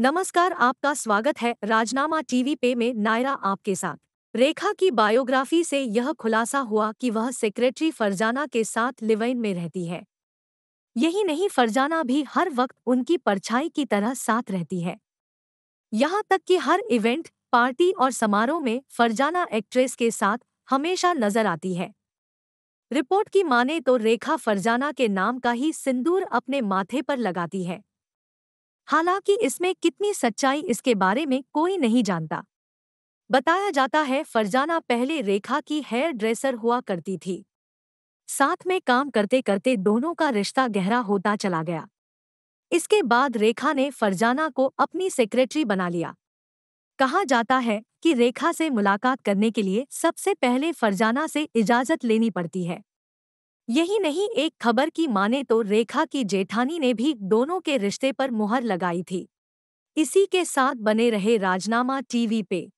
नमस्कार आपका स्वागत है राजनामा टीवी पे में नायरा आपके साथ रेखा की बायोग्राफी से यह खुलासा हुआ कि वह सेक्रेटरी फरजाना के साथ लिवेन में रहती है यही नहीं फरजाना भी हर वक्त उनकी परछाई की तरह साथ रहती है यहाँ तक कि हर इवेंट पार्टी और समारोह में फरजाना एक्ट्रेस के साथ हमेशा नजर आती है रिपोर्ट की माने तो रेखा फरजाना के नाम का ही सिंदूर अपने माथे पर लगाती है हालांकि इसमें कितनी सच्चाई इसके बारे में कोई नहीं जानता बताया जाता है फरजाना पहले रेखा की हेयर ड्रेसर हुआ करती थी साथ में काम करते करते दोनों का रिश्ता गहरा होता चला गया इसके बाद रेखा ने फरजाना को अपनी सेक्रेटरी बना लिया कहा जाता है कि रेखा से मुलाकात करने के लिए सबसे पहले फरजाना से इजाजत लेनी पड़ती है यही नहीं एक खबर की माने तो रेखा की जेठानी ने भी दोनों के रिश्ते पर मुहर लगाई थी इसी के साथ बने रहे राजनामा टीवी पे